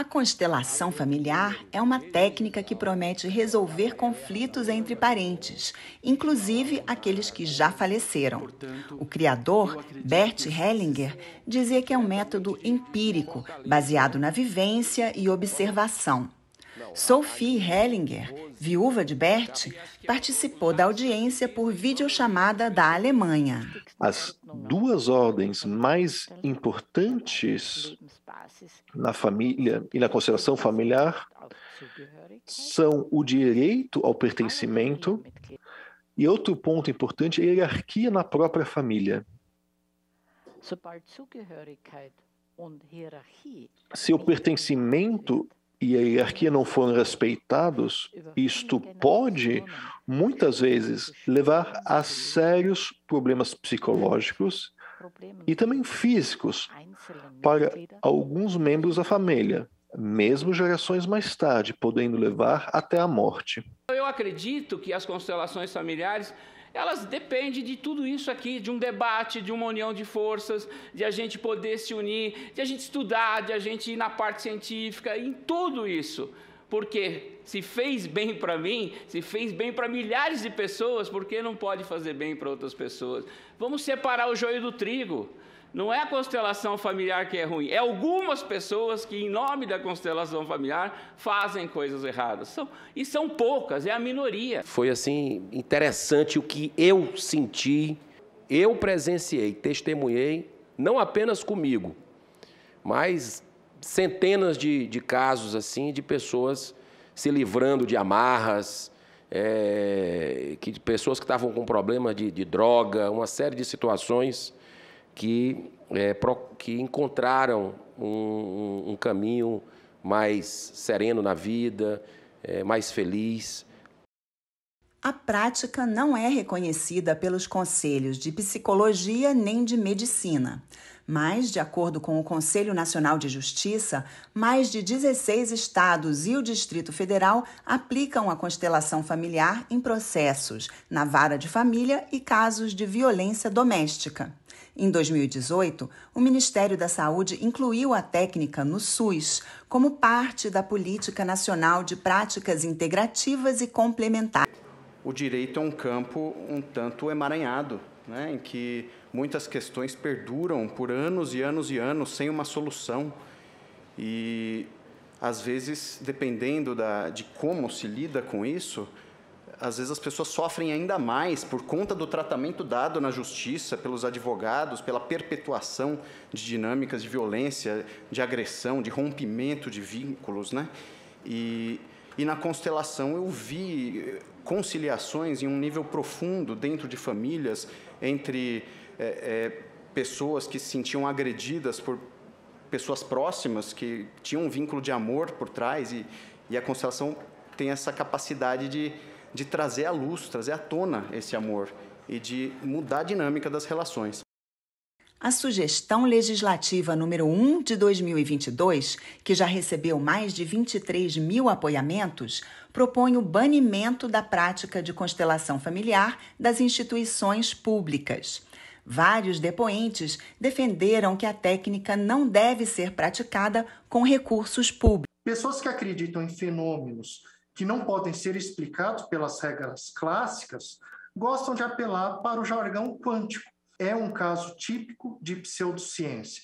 A constelação familiar é uma técnica que promete resolver conflitos entre parentes, inclusive aqueles que já faleceram. O criador, Bert Hellinger, dizia que é um método empírico, baseado na vivência e observação. Sophie Hellinger, viúva de Bert, participou da audiência por videochamada da Alemanha. As duas ordens mais importantes na família e na consideração familiar são o direito ao pertencimento e outro ponto importante é a hierarquia na própria família. Se o pertencimento e a hierarquia não foram respeitados, isto pode, muitas vezes, é levar a sérios problemas psicológicos e também físicos para alguns membros da família, mesmo gerações mais tarde, podendo levar até a morte. Eu acredito que as constelações familiares elas dependem de tudo isso aqui, de um debate, de uma união de forças, de a gente poder se unir, de a gente estudar, de a gente ir na parte científica, em tudo isso. Porque se fez bem para mim, se fez bem para milhares de pessoas, por que não pode fazer bem para outras pessoas? Vamos separar o joio do trigo. Não é a constelação familiar que é ruim, é algumas pessoas que, em nome da constelação familiar, fazem coisas erradas. São, e são poucas, é a minoria. Foi assim interessante o que eu senti, eu presenciei, testemunhei, não apenas comigo, mas centenas de, de casos assim de pessoas se livrando de amarras, é, que pessoas que estavam com problemas de, de droga, uma série de situações que, é, pro, que encontraram um, um, um, caminho mais sereno na vida, é, mais feliz. A prática não é reconhecida pelos conselhos de psicologia nem de medicina, mas, de acordo com o Conselho Nacional de Justiça, mais de 16 estados e o Distrito Federal aplicam a constelação familiar em processos, na vara de família e casos de violência doméstica. Em 2018, o Ministério da Saúde incluiu a técnica no SUS como parte da Política Nacional de Práticas Integrativas e Complementares. O direito é um campo um tanto emaranhado né, em que muitas questões perduram por anos e anos e anos sem uma solução. E, às vezes, dependendo da, de como se lida com isso, às vezes as pessoas sofrem ainda mais por conta do tratamento dado na justiça pelos advogados, pela perpetuação de dinâmicas de violência, de agressão, de rompimento de vínculos, né? E e na constelação eu vi eh, conciliações em um nível profundo dentro de famílias, entre é, é, pessoas que se sentiam agredidas por pessoas próximas, que tinham um vínculo de amor por trás, e, e a constelação tem essa capacidade de, de trazer à luz, trazer à tona esse amor e de mudar a dinâmica das relações. A sugestão legislativa número 1 de 2022, que já recebeu mais de 23 mil apoiamentos, propõe o banimento da prática de constelação familiar das instituições públicas. Vários depoentes defenderam que a técnica não deve ser praticada com recursos públicos. Pessoas que acreditam em fenômenos que não podem ser explicados pelas regras clássicas gostam de apelar para o jargão quântico é um caso típico de pseudociência.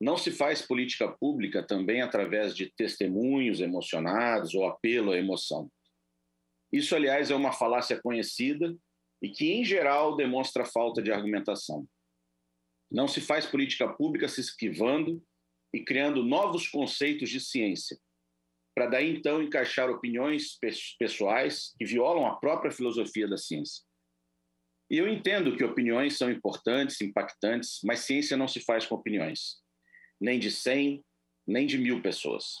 Não se faz política pública também através de testemunhos emocionados ou apelo à emoção. Isso, aliás, é uma falácia conhecida e que, em geral, demonstra falta de argumentação. Não se faz política pública se esquivando e criando novos conceitos de ciência, para daí então encaixar opiniões pessoais que violam a própria filosofia da ciência. E eu entendo que opiniões são importantes, impactantes, mas ciência não se faz com opiniões, nem de 100, nem de mil pessoas.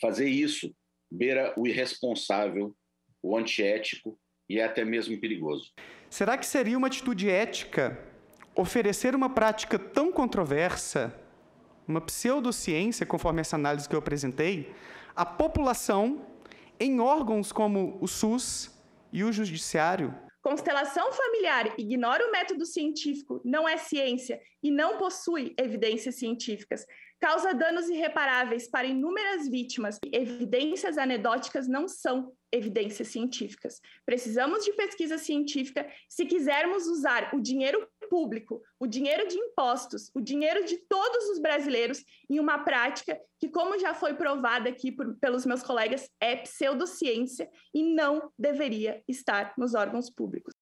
Fazer isso beira o irresponsável, o antiético e é até mesmo perigoso. Será que seria uma atitude ética oferecer uma prática tão controversa, uma pseudociência, conforme essa análise que eu apresentei, à população em órgãos como o SUS e o Judiciário? Constelação familiar ignora o método científico, não é ciência e não possui evidências científicas causa danos irreparáveis para inúmeras vítimas. Evidências anedóticas não são evidências científicas. Precisamos de pesquisa científica se quisermos usar o dinheiro público, o dinheiro de impostos, o dinheiro de todos os brasileiros em uma prática que, como já foi provada aqui por, pelos meus colegas, é pseudociência e não deveria estar nos órgãos públicos.